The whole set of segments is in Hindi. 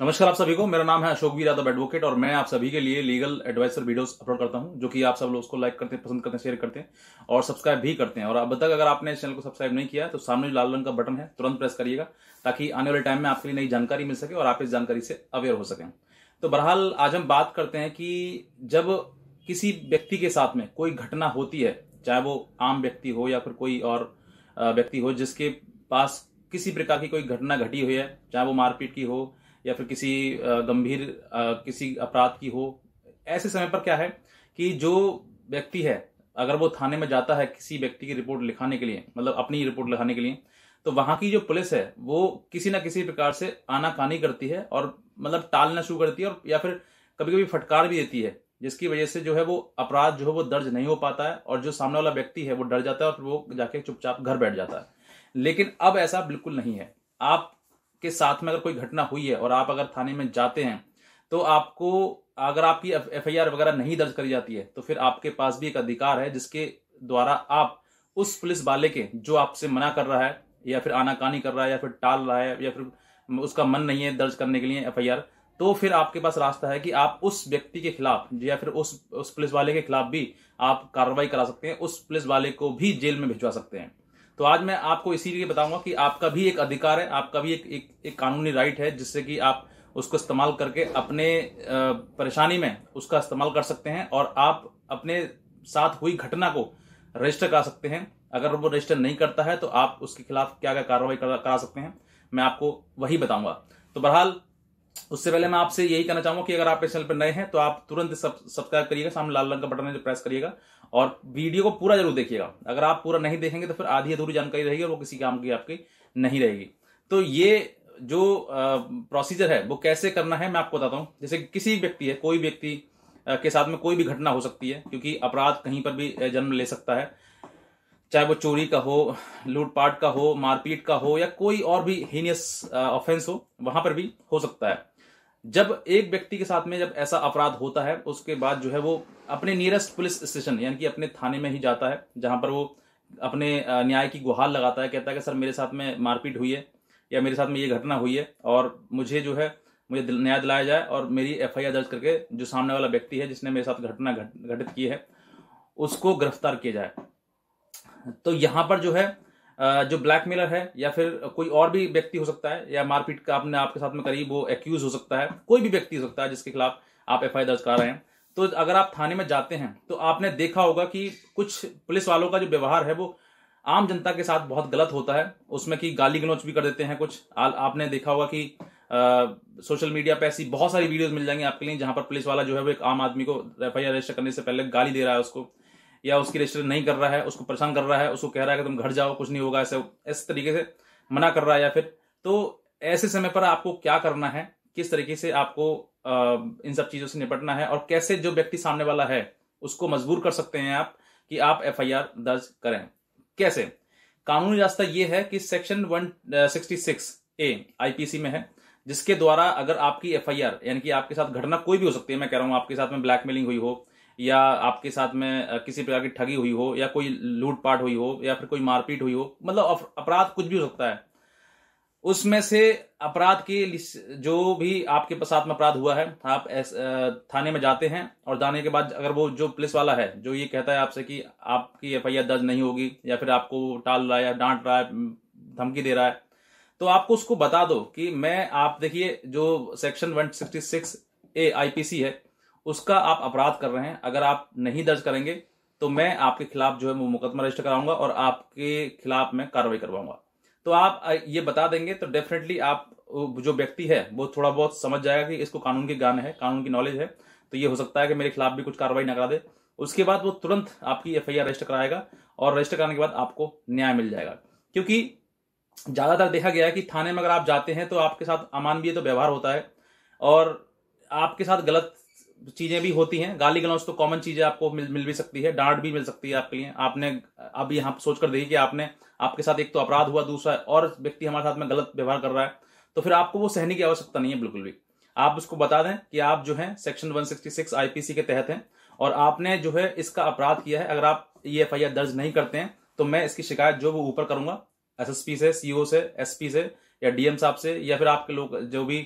नमस्कार आप सभी को मेरा नाम है अशोक वीर यादव एडवोकेट और मैं आप सभी के लिए लीगल एडवाइसर वीडियोस अपलोड करता हूं जो कि आप सब लोग उसको लाइक करते हैं पसंद करते हैं शेयर करते हैं और सब्सक्राइब भी करते हैं और अब तक अगर आपने इस चैनल को सब्सक्राइब नहीं किया तो सामने लाल रंग का बटन है तुरंत प्रेस करिएगा ताकि आने वाले टाइम में आपके लिए नई जानकारी मिल सके और आप इस जानकारी से अवेयर हो सकें तो बहरहाल आज हम बात करते हैं कि जब किसी व्यक्ति के साथ में कोई घटना होती है चाहे वो आम व्यक्ति हो या फिर कोई और व्यक्ति हो जिसके पास किसी प्रकार की कोई घटना घटी हुई है चाहे वो मारपीट की हो या फिर किसी गंभीर किसी अपराध की हो ऐसे समय पर क्या है कि जो व्यक्ति है अगर वो थाने में जाता है किसी व्यक्ति की रिपोर्ट लिखाने के लिए मतलब अपनी रिपोर्ट लिखाने के लिए तो वहां की जो पुलिस है वो किसी ना किसी प्रकार से आनाकानी करती है और मतलब टालना शुरू करती है और या फिर कभी कभी फटकार भी देती है जिसकी वजह से जो है वो अपराध जो है वो दर्ज नहीं हो पाता है और जो सामने वाला व्यक्ति है वो डर जाता है और फिर वो जाके चुपचाप घर बैठ जाता है लेकिन अब ऐसा बिल्कुल नहीं है आप के साथ में अगर कोई घटना हुई है और आप अगर थाने में जाते हैं तो आपको अगर आपकी एफ आई आर वगैरह नहीं दर्ज करी जाती है तो फिर आपके पास भी एक अधिकार है जिसके द्वारा आप उस पुलिस वाले के जो आपसे मना कर रहा है या फिर आनाकानी कर रहा है या फिर टाल रहा है या फिर उसका मन नहीं है दर्ज करने के लिए एफ आई आर तो फिर आपके पास रास्ता है कि आप उस व्यक्ति के खिलाफ या फिर उस उस पुलिस वाले के खिलाफ भी आप कार्रवाई करा सकते हैं उस पुलिस वाले को भी जेल में भिजवा सकते हैं तो आज मैं आपको इसीलिए बताऊंगा कि आपका भी एक अधिकार है आपका भी एक एक, एक कानूनी राइट है जिससे कि आप उसको इस्तेमाल करके अपने परेशानी में उसका इस्तेमाल कर सकते हैं और आप अपने साथ हुई घटना को रजिस्टर करा सकते हैं अगर वो रजिस्टर नहीं करता है तो आप उसके खिलाफ क्या क्या कार्रवाई करा, करा सकते हैं मैं आपको वही बताऊंगा तो बहरहाल उससे पहले मैं आपसे यही कहना चाहूंगा कि अगर आप इस चैनल पर नए हैं तो आप तुरंत सब सब्सक्राइब करिएगा सामने लाल रंग का बटन है जो प्रेस करिएगा और वीडियो को पूरा जरूर देखिएगा अगर आप पूरा नहीं देखेंगे तो फिर आधी अधूरी जानकारी रहेगी और वो किसी काम की आपकी नहीं रहेगी तो ये जो प्रोसीजर है वो कैसे करना है मैं आपको बताता हूँ जैसे किसी व्यक्ति है कोई व्यक्ति के साथ में कोई भी घटना हो सकती है क्योंकि अपराध कहीं पर भी जन्म ले सकता है चाहे वो चोरी का हो लूटपाट का हो मारपीट का हो या कोई और भी हीनियस ऑफेंस हो वहां पर भी हो सकता है जब एक व्यक्ति के साथ में जब ऐसा अपराध होता है उसके बाद जो है वो अपने नियरेस्ट पुलिस स्टेशन यानी कि अपने थाने में ही जाता है जहां पर वो अपने न्याय की गुहार लगाता है कहता है कि सर मेरे साथ में मारपीट हुई है या मेरे साथ में ये घटना हुई है और मुझे जो है मुझे न्याय दिलाया जाए और मेरी एफ दर्ज करके जो सामने वाला व्यक्ति है जिसने मेरे साथ घटना घटित की है उसको गिरफ्तार किया जाए तो यहाँ पर जो है जो ब्लैक मेलर है या फिर कोई और भी व्यक्ति हो सकता है या मारपीट का आपने आपके साथ में करी वो एक्यूज हो सकता है कोई भी व्यक्ति हो सकता है जिसके खिलाफ आप एफ दर्ज करा रहे हैं तो अगर आप थाने में जाते हैं तो आपने देखा होगा कि कुछ पुलिस वालों का जो व्यवहार है वो आम जनता के साथ बहुत गलत होता है उसमें कि गाली गलोच भी कर देते हैं कुछ आ, आपने देखा होगा कि आ, सोशल मीडिया पे ऐसी बहुत सारी वीडियोस मिल जाएंगी आपके लिए जहां पर पुलिस वाला जो है वो एक आम आदमी को एफ रजिस्टर करने से पहले गाली दे रहा है उसको या उसकी रजिस्टर नहीं कर रहा है उसको परेशान कर रहा है उसको कह रहा है कि तुम घर जाओ कुछ नहीं होगा ऐसे इस तरीके से मना कर रहा है या फिर तो ऐसे समय पर आपको क्या करना है किस तरीके से आपको इन सब चीजों से निपटना है और कैसे जो व्यक्ति सामने वाला है उसको मजबूर कर सकते हैं आप कि आप एफ दर्ज करें कैसे कानूनी रास्ता यह है कि सेक्शन वन ए आईपीसी में है जिसके द्वारा अगर आपकी एफआईआर यानी कि आपके साथ घटना कोई भी हो सकती है मैं कह रहा हूं आपके साथ में ब्लैकमेलिंग हुई हो या आपके साथ में किसी प्रकार की ठगी हुई हो या कोई लूटपाट हुई हो या फिर कोई मारपीट हुई हो मतलब अपराध कुछ भी हो सकता है उसमें से अपराध के जो भी आपके साथ में अपराध हुआ है आप एस, थाने में जाते हैं और जाने के बाद अगर वो जो पुलिस वाला है जो ये कहता है आपसे कि आपकी एफ दर्ज नहीं होगी या फिर आपको टाल रहा है या डांट रहा है धमकी दे रहा है तो आपको उसको बता दो कि मैं आप देखिए जो सेक्शन 166 ए आईपीसी है उसका आप अपराध कर रहे हैं अगर आप नहीं दर्ज करेंगे तो मैं आपके खिलाफ जो है वो मुकदमा रजिस्टर कराऊंगा और आपके खिलाफ मैं कार्रवाई करवाऊंगा तो आप ये बता देंगे तो डेफिनेटली आप जो व्यक्ति है वो थोड़ा बहुत समझ जाएगा कि इसको कानून के ज्ञान है कानून की नॉलेज है तो ये हो सकता है कि मेरे खिलाफ भी कुछ कार्रवाई न करा दे उसके बाद वो तुरंत आपकी एफ रजिस्टर कराएगा और रजिस्टर कराने के बाद आपको न्याय मिल जाएगा क्योंकि ज्यादातर देखा गया है कि थाने में अगर आप जाते हैं तो आपके साथ अमानवीय तो व्यवहार होता है और आपके साथ गलत चीजें भी होती हैं गाली गलौज तो कॉमन चीजें आपको मिल मिल भी सकती है डांट भी मिल सकती है आपके लिए आपने अब यहाँ सोचकर देखी देखिए कि आपने आपके साथ एक तो अपराध हुआ दूसरा और व्यक्ति हमारे साथ में गलत व्यवहार कर रहा है तो फिर आपको वो सहने की आवश्यकता नहीं है बिल्कुल भी आप उसको बता दें कि आप जो है सेक्शन वन आईपीसी के तहत हैं और आपने जो है इसका अपराध किया है अगर आप ये एफ दर्ज नहीं करते हैं तो मैं इसकी शिकायत जो वो ऊपर करूंगा एस से सीओ e से एसपी से या डीएम साहब से या फिर आपके लोग जो भी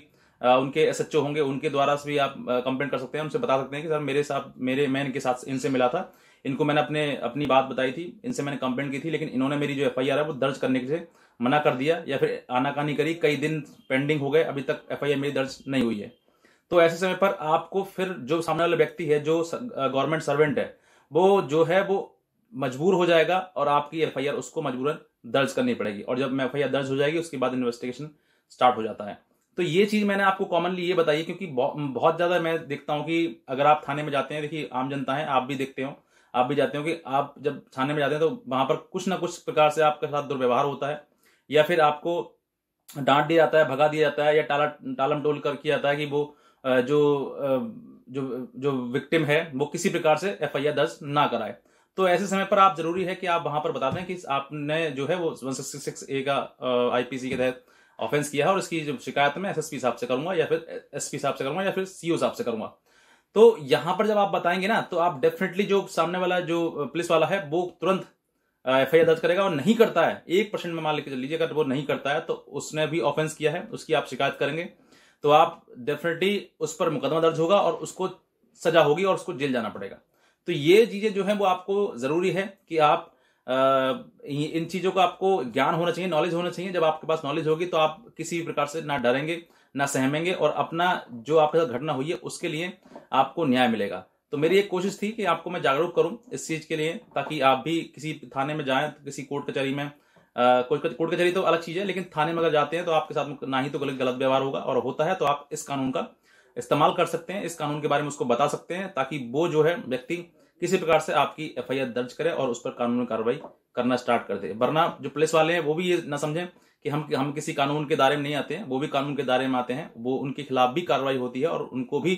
उनके एस होंगे उनके द्वारा भी आप कंप्लेंट कर सकते हैं उनसे बता सकते हैं कि सर मेरे साथ मेरे मैं इनके साथ इनसे मिला था इनको मैंने अपने अपनी बात बताई थी इनसे मैंने कंप्लेंट की थी लेकिन इन्होंने मेरी जो एफ है वो दर्ज करने से मना कर दिया या फिर आनाकानी करी कई दिन पेंडिंग हो गए अभी तक एफ मेरी दर्ज नहीं हुई है तो ऐसे समय पर आपको फिर जो सामने वाला व्यक्ति है जो गवर्नमेंट सर्वेंट है वो जो है वो मजबूर हो जाएगा और आपकी एफ उसको मजबूरन दर्ज करनी पड़ेगी और जब एफ दर्ज हो जाएगी उसके बाद इन्वेस्टिगेशन स्टार्ट हो जाता है तो ये चीज मैंने आपको कॉमनली ये बताई क्योंकि बहुत ज्यादा मैं देखता हूँ कि अगर आप थाने में जाते हैं देखिए आम जनता है आप भी देखते हो आप भी जाते हो कि आप जब थाने में जाते हैं तो वहां पर कुछ ना कुछ प्रकार से आपके साथ दुर्व्यवहार होता है या फिर आपको डांट दिया जाता है भगा दिया जाता है या टाला टालम टोल कर किया जाता है कि वो जो जो जो विक्टिम है वो किसी प्रकार से एफ दर्ज ना कराए तो ऐसे समय पर आप जरूरी है कि आप वहां पर बता दें कि आपने जो है वो वन सिक्स ए का आईपीसी के तहत ऑफेंस किया है और इसकी जो शिकायत मैं एसएसपी साहब से करूंगा या फिर एसपी साहब से करूंगा या फिर सीओ e साहब से करूंगा तो यहां पर जब आप बताएंगे ना तो आप डेफिनेटली जो सामने वाला जो पुलिस वाला है वो तुरंत एफ आई दर्ज करेगा और नहीं करता है एक परसेंट में मान लेकर चल लीजिएगा वो नहीं करता है तो उसने भी ऑफेंस किया है उसकी आप शिकायत करेंगे तो आप डेफिनेटली उस पर मुकदमा दर्ज होगा और उसको सजा होगी और उसको जेल जाना पड़ेगा तो ये चीजें जो है वो आपको जरूरी है कि आप इन चीज़ों का आपको ज्ञान होना चाहिए नॉलेज होना चाहिए जब आपके पास नॉलेज होगी तो आप किसी भी प्रकार से ना डरेंगे ना सहमेंगे और अपना जो आपके साथ घटना हुई है उसके लिए आपको न्याय मिलेगा तो मेरी एक कोशिश थी कि आपको मैं जागरूक करूं इस चीज़ के लिए ताकि आप भी किसी थाने में जाएं तो किसी कोर्ट कचहरी में कोर्ट कचहरी तो अलग चीज़ है लेकिन थाने में अगर जाते हैं तो आपके साथ ना ही तो गलत गलत व्यवहार होगा और होता है तो आप इस कानून का इस्तेमाल कर सकते हैं इस कानून के बारे में उसको बता सकते हैं ताकि वो जो है व्यक्ति किसी प्रकार से आपकी एफ दर्ज करें और उस पर कानूनी कार्रवाई करना स्टार्ट कर दे वरना जो पुलिस वाले हैं वो भी ये ना समझें कि हम हम किसी कानून के दायरे में नहीं आते हैं वो भी कानून के दायरे में आते हैं वो उनके खिलाफ भी कार्रवाई होती है और उनको भी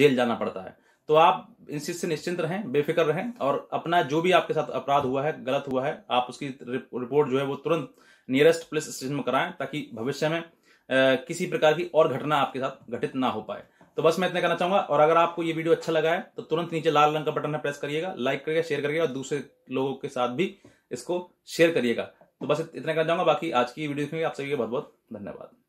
जेल जाना पड़ता है तो आप इस चीज से निश्चिंत रहें बेफिक्र रहें और अपना जो भी आपके साथ अपराध हुआ है गलत हुआ है आप उसकी रिपोर्ट जो है वो तुरंत नियरेस्ट पुलिस स्टेशन में कराएं ताकि भविष्य में किसी प्रकार की और घटना आपके साथ घटित ना हो पाए तो बस मैं इतना कहना चाहूंगा और अगर आपको ये वीडियो अच्छा लगा है तो तुरंत नीचे लाल रंग का बटन है प्रेस करिएगा लाइक करिएगा शेयर करिएगा और दूसरे लोगों के साथ भी इसको शेयर करिएगा तो बस इतना कहना चाहूंगा बाकी आज की वीडियो में आप सभी का बहुत बहुत धन्यवाद